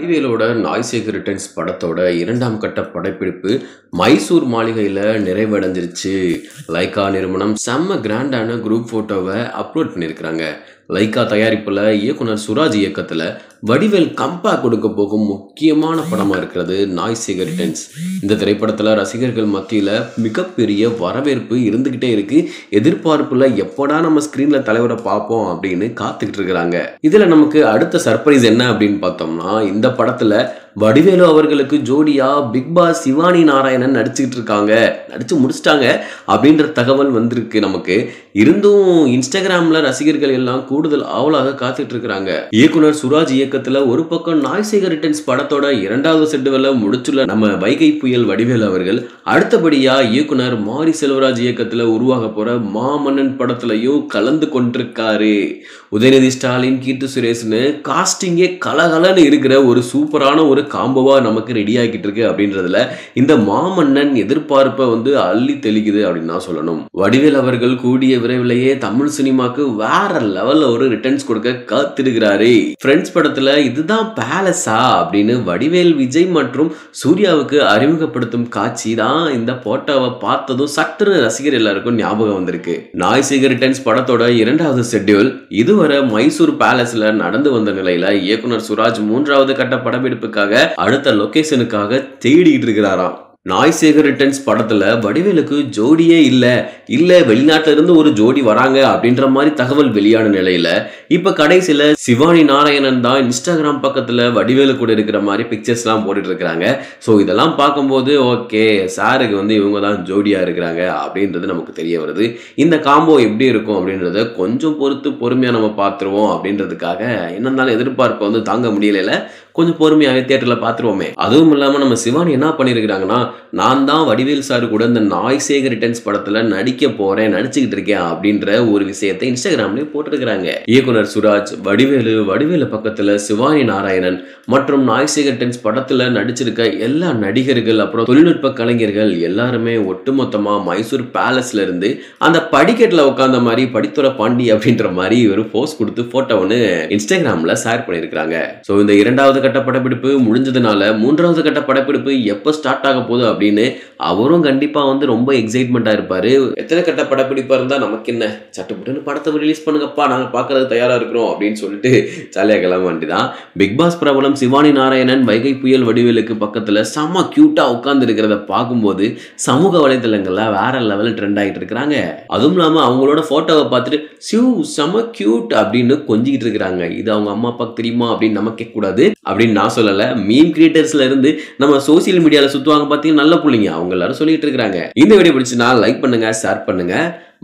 வடிவேலோட Naai Sekar returns படத்தோட இரண்டாம் கட்ட படப்பிடிப்பு மைசூர் மாளிகையில் நிறைவடைஞ்சிருச்சு லைக்கா நிறுவனம் செம்ம கிராண்டான குரூப் ஃபோட்டோவை அப்லோட் பண்ணியிருக்கிறாங்க லைக்கா தயாரிப்பில் இயக்குனர் சுராஜ் இயக்கத்தில் வடிவேல் கம்பா கொடுக்க போகும் முக்கியமான படமாக இருக்கிறது நாய் சிகரெட்டன்ஸ் இந்த திரைப்படத்தில் ரசிகர்கள் மத்தியில் மிகப்பெரிய வரவேற்பு இருந்துக்கிட்டே இருக்கு எதிர்பார்ப்பில் எப்படா நம்ம ஸ்க்ரீனில் தலைவரை பார்ப்போம் அப்படின்னு காத்துக்கிட்டு இருக்கிறாங்க இதில் நமக்கு அடுத்த சர்ப்ரைஸ் என்ன அப்படின்னு பார்த்தோம்னா இந்த படத்தில் வடிவேலு அவர்களுக்கு ஜோடியா பிக் பாஸ் சிவானி நாராயணன் நடிச்சுக்கிட்டு இருக்காங்க நடிச்சு முடிச்சிட்டாங்க அப்படின்ற தகவல் வந்திருக்கு நமக்கு இருந்தும் இன்ஸ்டாகிராம்ல ரசிகர்கள் எல்லாம் கூடுதல் ஆவலாக காத்துட்டு இருக்கிறாங்க இயக்குனர் சுராஜ் இயக்கத்துல ஒரு பக்கம் நாய்சேகர் ரிட்டர்ன்ஸ் படத்தோட இரண்டாவது செட்டுவில் முடிச்சுள்ள நம்ம வைகை புயல் வடிவேல் அவர்கள் அடுத்தபடியா இயக்குனர் மாரி செல்வராஜ் இயக்கத்துல உருவாக போற மாமன்னன் படத்திலையும் கலந்து கொண்டிருக்காரு உதயநிதி ஸ்டாலின் கீர்த்தி சுரேஷ்னு காஸ்டிங்கே கலகலன்னு இருக்கிற ஒரு சூப்பரான ஒரு காம்போவாக நமக்கு ரெடி ஆகிட்டு இருக்கு அப்படின்றதுல இந்த மாமன்னன் எதிர்பார்ப்பை வந்து அள்ளி தெளிக்குது அப்படின்னு தான் சொல்லணும் வடிவேல் அவர்கள் கூடிய விரைவிலேயே தமிழ் சினிமாக்கு வேற லெவல்ல ஒரு ரிட்டர்ன்ஸ் கொடுக்க காத்திருக்கிறாரு ஃப்ரெண்ட்ஸ் படத்துல இதுதான் பேலஸா அப்படின்னு வடிவேல் விஜய் மற்றும் சூர்யாவுக்கு அறிமுகப்படுத்தும் காட்சி தான் இந்த போட்டோவை பார்த்ததும் சட்டுன்னு ரசிகர் எல்லாருக்கும் ஞாபகம் வந்திருக்கு நாய் சீகர் ரிட்டர்ன்ஸ் படத்தோட இரண்டாவது ஷெட்யூல் இதுவரை மைசூர் பேலஸ்ல நடந்து வந்த நிலையில இயக்குனர் சுராஜ் மூன்றாவது கட்ட படப்பிடிப்புக்காக அடுத்த லொகேஷனுக்காக தேடிட்டு இருக்கிறாராம் நாய் சேகர் ரிட்டர்ன்ஸ் படத்துல வடிவேலுக்கு ஜோடியே இல்லை இல்லை வெளிநாட்டுல இருந்து ஒரு ஜோடி வராங்க அப்படின்ற மாதிரி தகவல் வெளியான நிலையில இப்ப கடைசியில சிவானி நாராயணன் தான் இன்ஸ்டாகிராம் பக்கத்துல வடிவேலு கூட இருக்கிற மாதிரி பிக்சர்ஸ் எல்லாம் போட்டுட்டு இருக்கிறாங்க ஸோ இதெல்லாம் பார்க்கும்போது ஓகே சாருக்கு வந்து இவங்க தான் ஜோடியா இருக்கிறாங்க அப்படின்றது நமக்கு தெரிய வருது இந்த காம்போ எப்படி இருக்கும் அப்படின்றத கொஞ்சம் பொறுத்து பொறுமையா நம்ம பார்த்துருவோம் அப்படின்றதுக்காக என்னன்னாலும் எதிர்பார்ப்பை வந்து தாங்க முடியல கொஞ்சம் பொறுமையாக தேட்டரில் பார்த்துருவோமே அதுவும் இல்லாமல் நம்ம சிவானி என்ன பண்ணியிருக்கிறாங்கன்னா நான் தான் வடிவேல் சார் கூட இந்த நாய் சேகர் ரிட்டர்ன்ஸ் படத்தில் நடிக்க போகிறேன் நடிச்சுக்கிட்டு இருக்கேன் அப்படின்ற ஒரு விஷயத்தை இன்ஸ்டாகிராம்லேயே போட்டிருக்கிறாங்க இயக்குனர் சுராஜ் வடிவேலு வடிவேலு பக்கத்தில் சிவானி நாராயணன் மற்றும் நாய் சேகர் ரிட்டர்ன்ஸ் படத்தில் நடிச்சிருக்க எல்லா நடிகர்கள் அப்புறம் தொழில்நுட்ப கலைஞர்கள் எல்லாருமே ஒட்டுமொத்தமாக மைசூர் பேலஸ்ல இருந்து அந்த படிக்கட்டில் உட்காந்த மாதிரி படித்துறை பாண்டி அப்படின்ற மாதிரி ஒரு போஸ்ட் கொடுத்து ஒன்று இன்ஸ்டாகிராமில் ஷேர் பண்ணியிருக்கிறாங்க ஸோ இந்த இரண்டாவது கட்ட படப்பிடிப்பு முடிஞ்சதுனால மூன்றாவது கட்ட படப்பிடிப்பு எப்போ ஸ்டார்ட் ஆக போகுது அப்படின்னு அவரும் கண்டிப்பாக வந்து ரொம்ப எக்ஸைட்மெண்ட்டாக இருப்பார் எத்தனை கட்ட படப்பிடிப்பாக இருந்தால் நமக்கு என்ன சட்டுப்பட்டுன்னு படத்தை ரிலீஸ் பண்ணுங்கப்பா நாங்கள் பார்க்கறது தயாராக இருக்கிறோம் அப்படின்னு சொல்லிட்டு ஜாலியாக கிளம்பாண்டி தான் பிக் பாஸ் பிரபலம் சிவானி நாராயணன் வைகை புயல் வடிவேலுக்கு பக்கத்தில் செம்ம க்யூட்டாக உட்கார்ந்து இருக்கிறத பார்க்கும்போது சமூக வலைதளங்களில் வேற லெவலில் ட்ரெண்ட் ஆகிட்டு இருக்கிறாங்க அதுவும் இல்லாமல் அவங்களோட ஃபோட்டோவை பார்த்துட்டு சிவ் செம க்யூட் அப்படின்னு கொஞ்சிக்கிட்டு இருக்கிறாங்க இது அவங்க அம்மா அப்பாவுக்கு தெரியுமா அப்படின்னு நமக்கே கூடாது அப்படின்னு நான் சொல்லலை மீம் கிரியேட்டர்ஸ்ல இருந்து நம்ம சோசியல் மீடியாவில் சுற்றுவாங்க பார்த்தீங்கன்னா நல்ல பிள்ளைங்க அவங்க எல்லாரும் சொல்லிட்டு இருக்காங்க இந்த வீடியோ பிடிச்சினா லைக் பண்ணுங்க ஷேர் பண்ணுங்க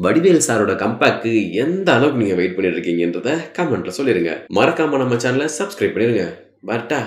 வடிவேல் சாரோட கம்பேக்கு எந்த அளவுக்கு நீங்கள் வெயிட் பண்ணிட்டு இருக்கீங்கன்றத கமெண்ட்ல சொல்லிடுங்க மறக்காம நம்ம சேனலை சப்ஸ்கிரைப் பண்ணிடுங்க பரட்டா